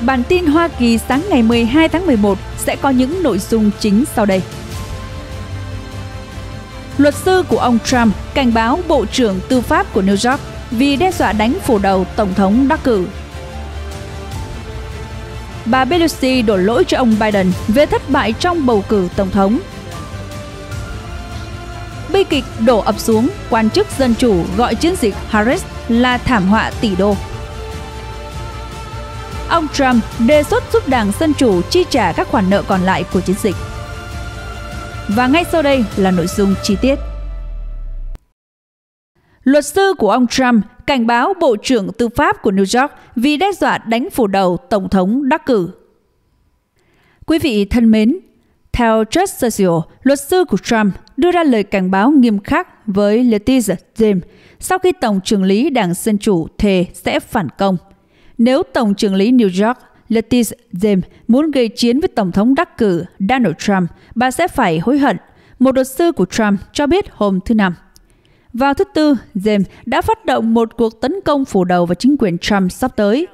Bản tin Hoa Kỳ sáng ngày 12 tháng 11 sẽ có những nội dung chính sau đây. Luật sư của ông Trump cảnh báo Bộ trưởng Tư pháp của New York vì đe dọa đánh phủ đầu Tổng thống đắc cử. Bà Pelosi đổ lỗi cho ông Biden về thất bại trong bầu cử Tổng thống. Bi kịch đổ ập xuống, quan chức dân chủ gọi chiến dịch Harris là thảm họa tỷ đô. Ông Trump đề xuất giúp Đảng Dân Chủ chi trả các khoản nợ còn lại của chiến dịch. Và ngay sau đây là nội dung chi tiết. Luật sư của ông Trump cảnh báo Bộ trưởng Tư pháp của New York vì đe dọa đánh phủ đầu Tổng thống đắc cử. Quý vị thân mến, theo Judge Sessions, luật sư của Trump đưa ra lời cảnh báo nghiêm khắc với Letitia James sau khi Tổng trưởng lý Đảng Dân Chủ thề sẽ phản công nếu Tổng trưởng lý New York Letiz James muốn gây chiến với Tổng thống đắc cử Donald Trump, bà sẽ phải hối hận, một luật sư của Trump cho biết hôm thứ Năm. Vào thứ Tư, James đã phát động một cuộc tấn công phủ đầu vào chính quyền Trump sắp tới.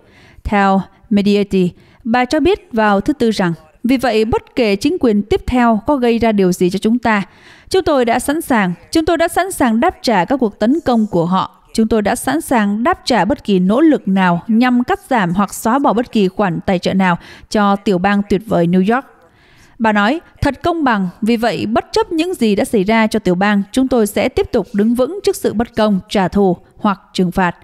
Theo Mediati, bà cho biết vào thứ Tư rằng, vì vậy bất kể chính quyền tiếp theo có gây ra điều gì cho chúng ta, chúng tôi đã sẵn sàng, chúng tôi đã sẵn sàng đáp trả các cuộc tấn công của họ chúng tôi đã sẵn sàng đáp trả bất kỳ nỗ lực nào nhằm cắt giảm hoặc xóa bỏ bất kỳ khoản tài trợ nào cho tiểu bang tuyệt vời New York. Bà nói, thật công bằng, vì vậy bất chấp những gì đã xảy ra cho tiểu bang, chúng tôi sẽ tiếp tục đứng vững trước sự bất công, trả thù hoặc trừng phạt.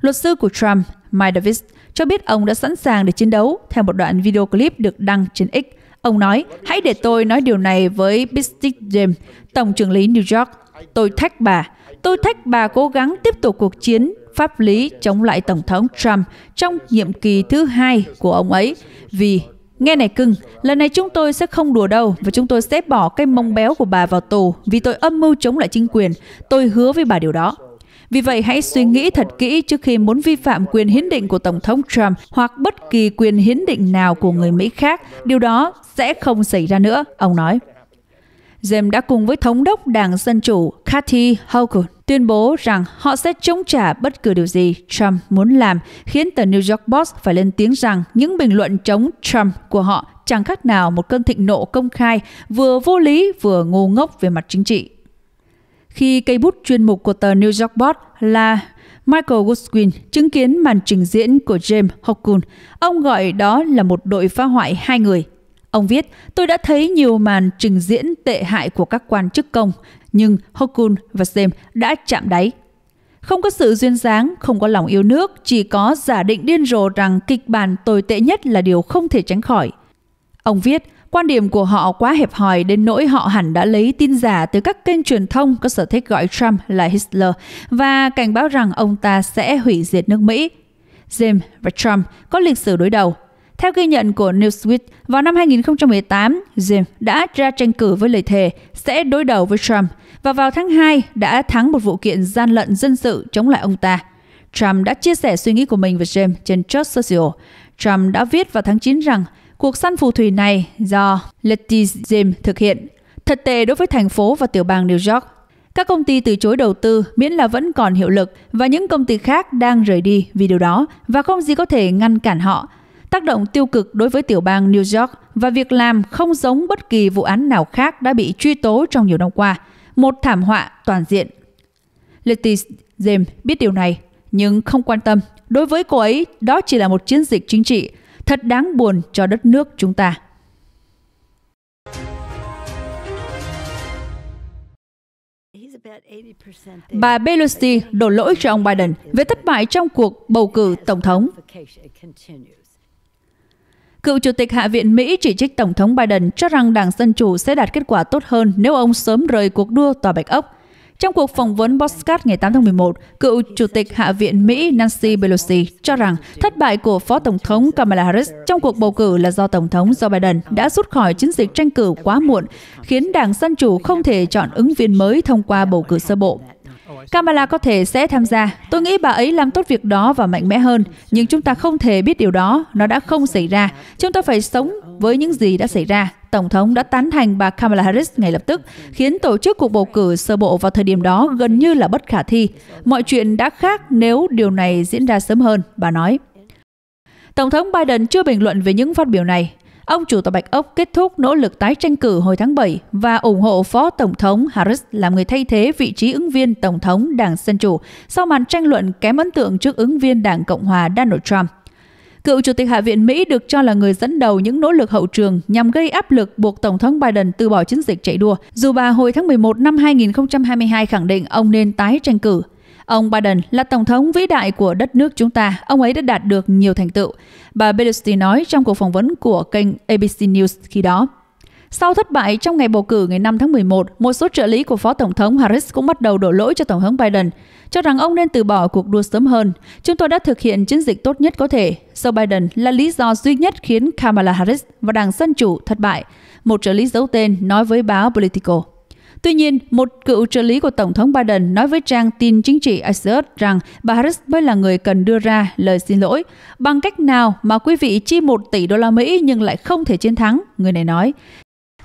Luật sư của Trump, Mike Davis, cho biết ông đã sẵn sàng để chiến đấu theo một đoạn video clip được đăng trên X. Ông nói, hãy để tôi nói điều này với Big Stick James, Tổng trưởng lý New York. Tôi thách bà, Tôi thách bà cố gắng tiếp tục cuộc chiến pháp lý chống lại Tổng thống Trump trong nhiệm kỳ thứ hai của ông ấy vì Nghe này cưng, lần này chúng tôi sẽ không đùa đâu và chúng tôi sẽ bỏ cái mông béo của bà vào tù vì tôi âm mưu chống lại chính quyền. Tôi hứa với bà điều đó. Vì vậy hãy suy nghĩ thật kỹ trước khi muốn vi phạm quyền hiến định của Tổng thống Trump hoặc bất kỳ quyền hiến định nào của người Mỹ khác. Điều đó sẽ không xảy ra nữa, ông nói. James đã cùng với Thống đốc Đảng Dân Chủ Kathy Hochul tuyên bố rằng họ sẽ chống trả bất cứ điều gì Trump muốn làm, khiến tờ New York Post phải lên tiếng rằng những bình luận chống Trump của họ chẳng khác nào một cơn thịnh nộ công khai vừa vô lý vừa ngu ngốc về mặt chính trị. Khi cây bút chuyên mục của tờ New York Post là Michael Goodwin chứng kiến màn trình diễn của James Hochul, ông gọi đó là một đội phá hoại hai người Ông viết, tôi đã thấy nhiều màn trình diễn tệ hại của các quan chức công, nhưng Hokun và Sem đã chạm đáy. Không có sự duyên dáng, không có lòng yêu nước, chỉ có giả định điên rồ rằng kịch bản tồi tệ nhất là điều không thể tránh khỏi. Ông viết, quan điểm của họ quá hẹp hòi đến nỗi họ hẳn đã lấy tin giả từ các kênh truyền thông có sở thích gọi Trump là Hitler và cảnh báo rằng ông ta sẽ hủy diệt nước Mỹ. James và Trump có lịch sử đối đầu, theo ghi nhận của Newsweek, vào năm 2018, Jim đã ra tranh cử với lời thề sẽ đối đầu với Trump và vào tháng 2 đã thắng một vụ kiện gian lận dân sự chống lại ông ta. Trump đã chia sẻ suy nghĩ của mình về James trên Truth Social. Trump đã viết vào tháng 9 rằng cuộc săn phù thủy này do Letty James thực hiện. Thật tệ đối với thành phố và tiểu bang New York. Các công ty từ chối đầu tư miễn là vẫn còn hiệu lực và những công ty khác đang rời đi vì điều đó và không gì có thể ngăn cản họ Tác động tiêu cực đối với tiểu bang New York và việc làm không giống bất kỳ vụ án nào khác đã bị truy tố trong nhiều năm qua, một thảm họa toàn diện. Letty James biết điều này nhưng không quan tâm. Đối với cô ấy, đó chỉ là một chiến dịch chính trị, thật đáng buồn cho đất nước chúng ta. Bà Pelosi đổ lỗi cho ông Biden về thất bại trong cuộc bầu cử tổng thống. Cựu Chủ tịch Hạ viện Mỹ chỉ trích Tổng thống Biden cho rằng Đảng Dân Chủ sẽ đạt kết quả tốt hơn nếu ông sớm rời cuộc đua Tòa Bạch Ốc. Trong cuộc phỏng vấn Postcard ngày 8 tháng 11, cựu Chủ tịch Hạ viện Mỹ Nancy Pelosi cho rằng thất bại của Phó Tổng thống Kamala Harris trong cuộc bầu cử là do Tổng thống Joe Biden đã rút khỏi chiến dịch tranh cử quá muộn, khiến Đảng Dân Chủ không thể chọn ứng viên mới thông qua bầu cử sơ bộ Kamala có thể sẽ tham gia. Tôi nghĩ bà ấy làm tốt việc đó và mạnh mẽ hơn. Nhưng chúng ta không thể biết điều đó. Nó đã không xảy ra. Chúng ta phải sống với những gì đã xảy ra. Tổng thống đã tán thành bà Kamala Harris ngay lập tức, khiến tổ chức cuộc bầu cử sơ bộ vào thời điểm đó gần như là bất khả thi. Mọi chuyện đã khác nếu điều này diễn ra sớm hơn, bà nói. Tổng thống Biden chưa bình luận về những phát biểu này. Ông chủ tòa Bạch Ốc kết thúc nỗ lực tái tranh cử hồi tháng 7 và ủng hộ Phó Tổng thống Harris làm người thay thế vị trí ứng viên Tổng thống Đảng Dân Chủ sau màn tranh luận kém ấn tượng trước ứng viên Đảng Cộng hòa Donald Trump. Cựu Chủ tịch Hạ viện Mỹ được cho là người dẫn đầu những nỗ lực hậu trường nhằm gây áp lực buộc Tổng thống Biden từ bỏ chiến dịch chạy đua, dù bà hồi tháng 11 năm 2022 khẳng định ông nên tái tranh cử. Ông Biden là tổng thống vĩ đại của đất nước chúng ta, ông ấy đã đạt được nhiều thành tựu bà Pelosi nói trong cuộc phỏng vấn của kênh ABC News khi đó. Sau thất bại trong ngày bầu cử ngày 5 tháng 11, một số trợ lý của Phó Tổng thống Harris cũng bắt đầu đổ lỗi cho Tổng thống Biden, cho rằng ông nên từ bỏ cuộc đua sớm hơn. Chúng tôi đã thực hiện chiến dịch tốt nhất có thể. Joe Biden là lý do duy nhất khiến Kamala Harris và Đảng Dân Chủ thất bại, một trợ lý giấu tên nói với báo Politico. Tuy nhiên, một cựu trợ lý của Tổng thống Biden nói với trang tin chính trị Axios rằng bà Harris mới là người cần đưa ra lời xin lỗi. Bằng cách nào mà quý vị chi 1 tỷ đô la Mỹ nhưng lại không thể chiến thắng, người này nói.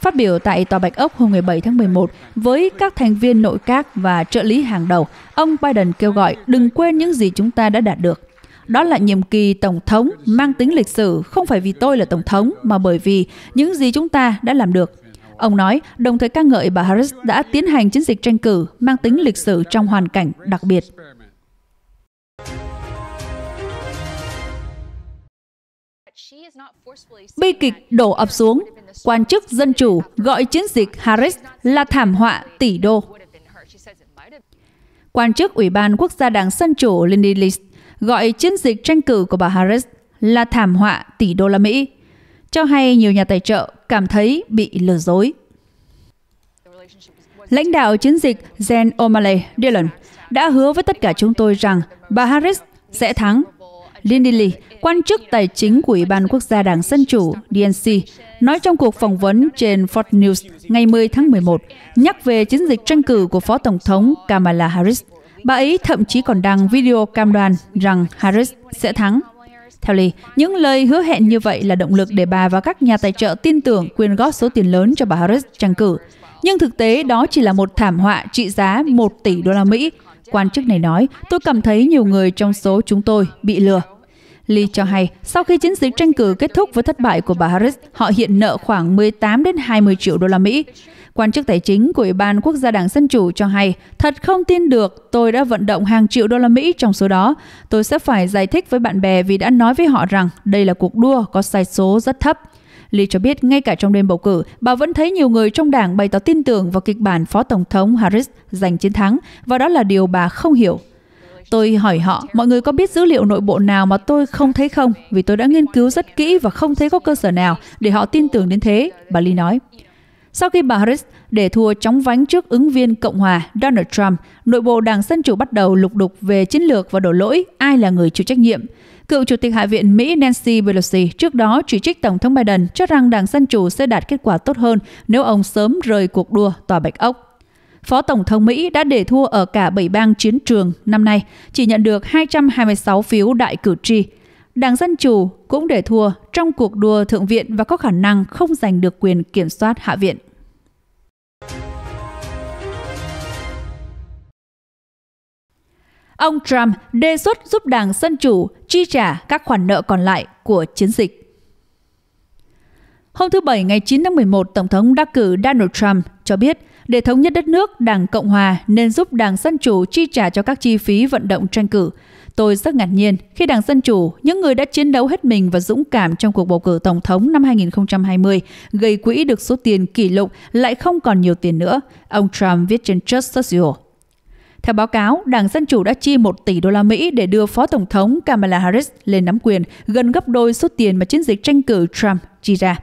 Phát biểu tại Tòa Bạch Ốc hôm 17 tháng 11 với các thành viên nội các và trợ lý hàng đầu, ông Biden kêu gọi đừng quên những gì chúng ta đã đạt được. Đó là nhiệm kỳ tổng thống mang tính lịch sử không phải vì tôi là tổng thống mà bởi vì những gì chúng ta đã làm được Ông nói, đồng thời ca ngợi bà Harris đã tiến hành chiến dịch tranh cử mang tính lịch sử trong hoàn cảnh đặc biệt. Bi kịch đổ ập xuống, quan chức dân chủ gọi chiến dịch Harris là thảm họa tỷ đô. Quan chức Ủy ban Quốc gia Đảng Dân Chủ Lindy List gọi chiến dịch tranh cử của bà Harris là thảm họa tỷ đô la Mỹ, cho hay nhiều nhà tài trợ cảm thấy bị lừa dối. Lãnh đạo chiến dịch Jen O'Malley Dillon đã hứa với tất cả chúng tôi rằng bà Harris sẽ thắng. Lindy Lee, quan chức tài chính của Ủy ban Quốc gia Đảng Dân Chủ DNC, nói trong cuộc phỏng vấn trên Fox News ngày 10 tháng 11, nhắc về chiến dịch tranh cử của Phó Tổng thống Kamala Harris. Bà ấy thậm chí còn đăng video cam đoan rằng Harris sẽ thắng. Theo Lee, những lời hứa hẹn như vậy là động lực để bà và các nhà tài trợ tin tưởng quyên góp số tiền lớn cho bà Harris tranh cử. Nhưng thực tế đó chỉ là một thảm họa trị giá 1 tỷ đô la Mỹ. Quan chức này nói, tôi cảm thấy nhiều người trong số chúng tôi bị lừa. Lee cho hay, sau khi chiến dịch tranh cử kết thúc với thất bại của bà Harris, họ hiện nợ khoảng 18 đến 20 triệu đô la Mỹ. Quan chức tài chính của Ủy ban Quốc gia Đảng Dân Chủ cho hay, thật không tin được tôi đã vận động hàng triệu đô la Mỹ trong số đó. Tôi sẽ phải giải thích với bạn bè vì đã nói với họ rằng đây là cuộc đua có sai số rất thấp. Lee cho biết ngay cả trong đêm bầu cử, bà vẫn thấy nhiều người trong đảng bày tỏ tin tưởng vào kịch bản Phó Tổng thống Harris giành chiến thắng và đó là điều bà không hiểu. Tôi hỏi họ, mọi người có biết dữ liệu nội bộ nào mà tôi không thấy không? Vì tôi đã nghiên cứu rất kỹ và không thấy có cơ sở nào để họ tin tưởng đến thế, bà Lee nói. Sau khi bà Harris để thua chóng vánh trước ứng viên Cộng hòa Donald Trump, nội bộ Đảng Dân Chủ bắt đầu lục đục về chiến lược và đổ lỗi ai là người chịu trách nhiệm. Cựu Chủ tịch Hạ viện Mỹ Nancy Pelosi trước đó chỉ trích Tổng thống Biden cho rằng Đảng Dân Chủ sẽ đạt kết quả tốt hơn nếu ông sớm rời cuộc đua tòa Bạch Ốc. Phó Tổng thống Mỹ đã để thua ở cả 7 bang chiến trường năm nay, chỉ nhận được 226 phiếu đại cử tri, Đảng Dân Chủ cũng để thua trong cuộc đua Thượng viện và có khả năng không giành được quyền kiểm soát Hạ viện. Ông Trump đề xuất giúp Đảng Dân Chủ chi trả các khoản nợ còn lại của chiến dịch. Hôm thứ Bảy ngày 9 tháng 11, Tổng thống đắc cử Donald Trump cho biết để thống nhất đất nước, Đảng Cộng Hòa nên giúp Đảng Dân Chủ chi trả cho các chi phí vận động tranh cử, Tôi rất ngạc nhiên khi Đảng Dân Chủ, những người đã chiến đấu hết mình và dũng cảm trong cuộc bầu cử Tổng thống năm 2020, gây quỹ được số tiền kỷ lục lại không còn nhiều tiền nữa, ông Trump viết trên Just Social. Theo báo cáo, Đảng Dân Chủ đã chi 1 tỷ đô la Mỹ để đưa Phó Tổng thống Kamala Harris lên nắm quyền, gần gấp đôi số tiền mà chiến dịch tranh cử Trump chi ra.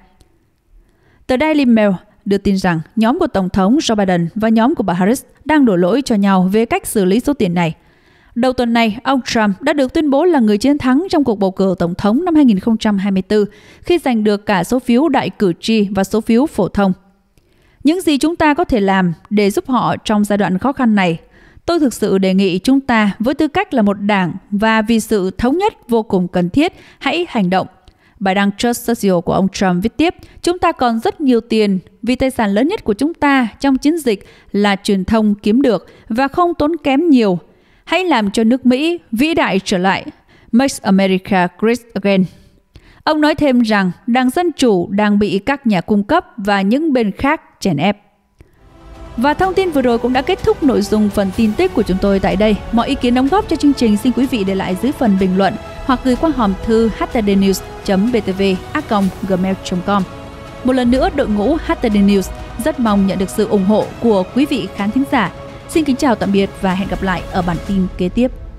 Tờ Daily Mail đưa tin rằng nhóm của Tổng thống Joe Biden và nhóm của bà Harris đang đổ lỗi cho nhau về cách xử lý số tiền này – Đầu tuần này, ông Trump đã được tuyên bố là người chiến thắng trong cuộc bầu cử tổng thống năm 2024 khi giành được cả số phiếu đại cử tri và số phiếu phổ thông. Những gì chúng ta có thể làm để giúp họ trong giai đoạn khó khăn này, tôi thực sự đề nghị chúng ta với tư cách là một đảng và vì sự thống nhất vô cùng cần thiết, hãy hành động. Bài đăng Trust Social của ông Trump viết tiếp, chúng ta còn rất nhiều tiền vì tài sản lớn nhất của chúng ta trong chiến dịch là truyền thông kiếm được và không tốn kém nhiều hãy làm cho nước Mỹ vĩ đại trở lại, Make America Great Again. Ông nói thêm rằng đảng Dân Chủ đang bị các nhà cung cấp và những bên khác chèn ép. Và thông tin vừa rồi cũng đã kết thúc nội dung phần tin tức của chúng tôi tại đây. Mọi ý kiến đóng góp cho chương trình xin quý vị để lại dưới phần bình luận hoặc gửi qua hòm thư htdnews.btv.gmail.com. Một lần nữa, đội ngũ HTD News rất mong nhận được sự ủng hộ của quý vị khán thính giả Xin kính chào tạm biệt và hẹn gặp lại ở bản tin kế tiếp.